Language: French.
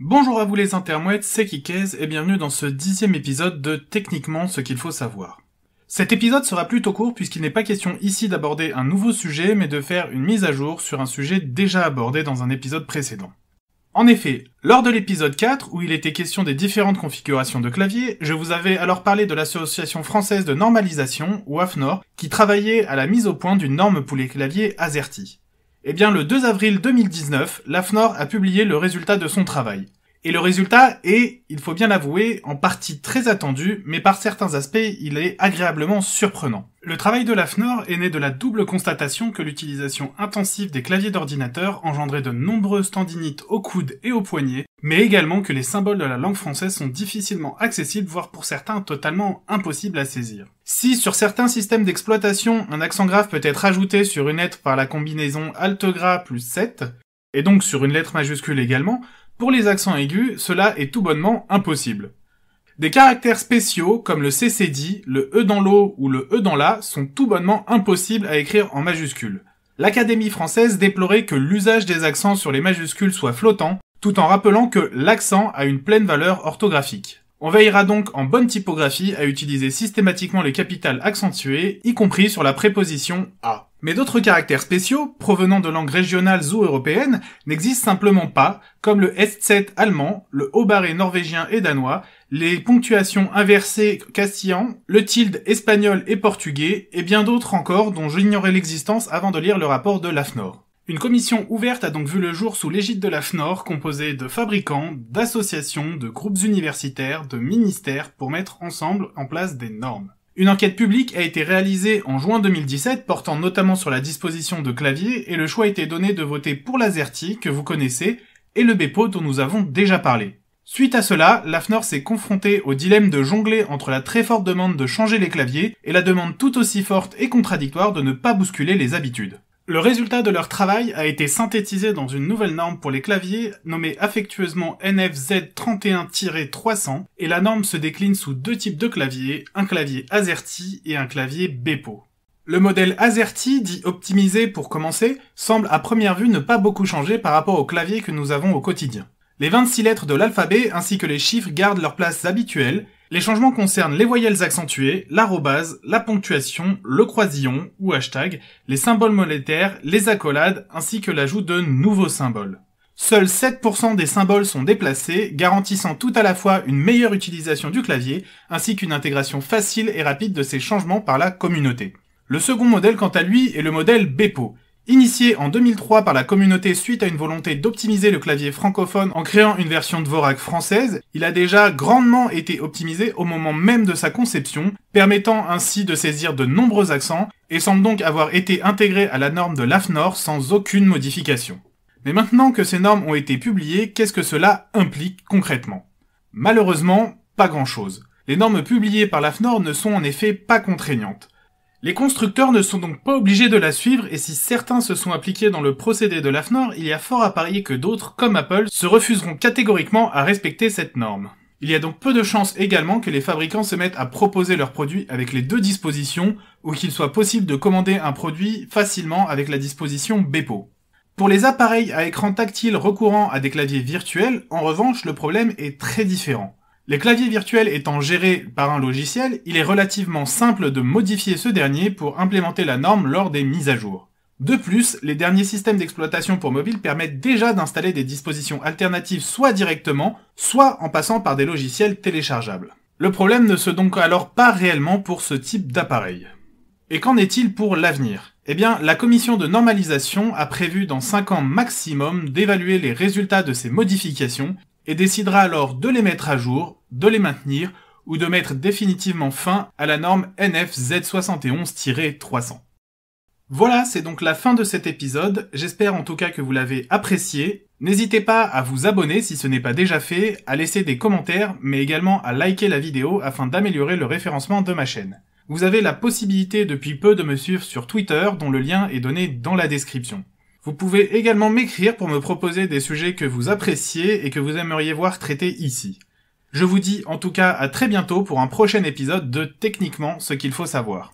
Bonjour à vous les intermouettes, c'est Kikez et bienvenue dans ce dixième épisode de Techniquement ce qu'il faut savoir. Cet épisode sera plutôt court puisqu'il n'est pas question ici d'aborder un nouveau sujet mais de faire une mise à jour sur un sujet déjà abordé dans un épisode précédent. En effet, lors de l'épisode 4 où il était question des différentes configurations de clavier, je vous avais alors parlé de l'association française de normalisation, ou AFNOR, qui travaillait à la mise au point d'une norme pour les claviers AZERTY. Eh bien, le 2 avril 2019, l'AFNOR a publié le résultat de son travail. Et le résultat est, il faut bien l'avouer, en partie très attendu, mais par certains aspects, il est agréablement surprenant. Le travail de la FNOR est né de la double constatation que l'utilisation intensive des claviers d'ordinateur engendrait de nombreuses tendinites au coude et au poignet, mais également que les symboles de la langue française sont difficilement accessibles, voire pour certains totalement impossibles à saisir. Si sur certains systèmes d'exploitation, un accent grave peut être ajouté sur une lettre par la combinaison alt plus 7, et donc sur une lettre majuscule également, pour les accents aigus, cela est tout bonnement impossible. Des caractères spéciaux comme le CCD, le E dans l'eau ou le E dans la sont tout bonnement impossibles à écrire en majuscules. L'Académie française déplorait que l'usage des accents sur les majuscules soit flottant, tout en rappelant que l'accent a une pleine valeur orthographique. On veillera donc en bonne typographie à utiliser systématiquement les capitales accentuées, y compris sur la préposition A. Mais d'autres caractères spéciaux, provenant de langues régionales ou européennes, n'existent simplement pas, comme le S7 allemand, le haut-barré norvégien et danois, les ponctuations inversées castillan, le tilde espagnol et portugais, et bien d'autres encore dont j'ignorais l'existence avant de lire le rapport de l'AFNOR. Une commission ouverte a donc vu le jour sous l'égide de l'AFNOR, composée de fabricants, d'associations, de groupes universitaires, de ministères, pour mettre ensemble en place des normes. Une enquête publique a été réalisée en juin 2017, portant notamment sur la disposition de clavier, et le choix a été donné de voter pour l'AZERTY, que vous connaissez, et le BEPO dont nous avons déjà parlé. Suite à cela, Lafnor s'est confronté au dilemme de jongler entre la très forte demande de changer les claviers et la demande tout aussi forte et contradictoire de ne pas bousculer les habitudes. Le résultat de leur travail a été synthétisé dans une nouvelle norme pour les claviers nommée affectueusement NFZ31-300 et la norme se décline sous deux types de claviers, un clavier AZERTY et un clavier BEPO. Le modèle AZERTY, dit optimisé pour commencer, semble à première vue ne pas beaucoup changer par rapport aux claviers que nous avons au quotidien. Les 26 lettres de l'alphabet ainsi que les chiffres gardent leurs places habituelles. Les changements concernent les voyelles accentuées, l'arrobase, la ponctuation, le croisillon ou hashtag, les symboles monétaires, les accolades ainsi que l'ajout de nouveaux symboles. Seuls 7% des symboles sont déplacés, garantissant tout à la fois une meilleure utilisation du clavier, ainsi qu'une intégration facile et rapide de ces changements par la communauté. Le second modèle, quant à lui, est le modèle BEPO. Initié en 2003 par la communauté suite à une volonté d'optimiser le clavier francophone en créant une version de Vorac française, il a déjà grandement été optimisé au moment même de sa conception, permettant ainsi de saisir de nombreux accents et semble donc avoir été intégré à la norme de l'AFNOR sans aucune modification. Mais maintenant que ces normes ont été publiées, qu'est-ce que cela implique concrètement Malheureusement, pas grand-chose. Les normes publiées par l'AFNOR ne sont en effet pas contraignantes. Les constructeurs ne sont donc pas obligés de la suivre et si certains se sont appliqués dans le procédé de l'AFNOR, il y a fort à parier que d'autres, comme Apple, se refuseront catégoriquement à respecter cette norme. Il y a donc peu de chances également que les fabricants se mettent à proposer leurs produits avec les deux dispositions ou qu'il soit possible de commander un produit facilement avec la disposition BEPO. Pour les appareils à écran tactile recourant à des claviers virtuels, en revanche, le problème est très différent. Les claviers virtuels étant gérés par un logiciel, il est relativement simple de modifier ce dernier pour implémenter la norme lors des mises à jour. De plus, les derniers systèmes d'exploitation pour mobile permettent déjà d'installer des dispositions alternatives soit directement, soit en passant par des logiciels téléchargeables. Le problème ne se donc alors pas réellement pour ce type d'appareil. Et qu'en est-il pour l'avenir Eh bien, la commission de normalisation a prévu dans 5 ans maximum d'évaluer les résultats de ces modifications et décidera alors de les mettre à jour, de les maintenir ou de mettre définitivement fin à la norme NFZ71-300. Voilà, c'est donc la fin de cet épisode, j'espère en tout cas que vous l'avez apprécié. N'hésitez pas à vous abonner si ce n'est pas déjà fait, à laisser des commentaires, mais également à liker la vidéo afin d'améliorer le référencement de ma chaîne. Vous avez la possibilité depuis peu de me suivre sur Twitter dont le lien est donné dans la description. Vous pouvez également m'écrire pour me proposer des sujets que vous appréciez et que vous aimeriez voir traités ici. Je vous dis en tout cas à très bientôt pour un prochain épisode de Techniquement ce qu'il faut savoir.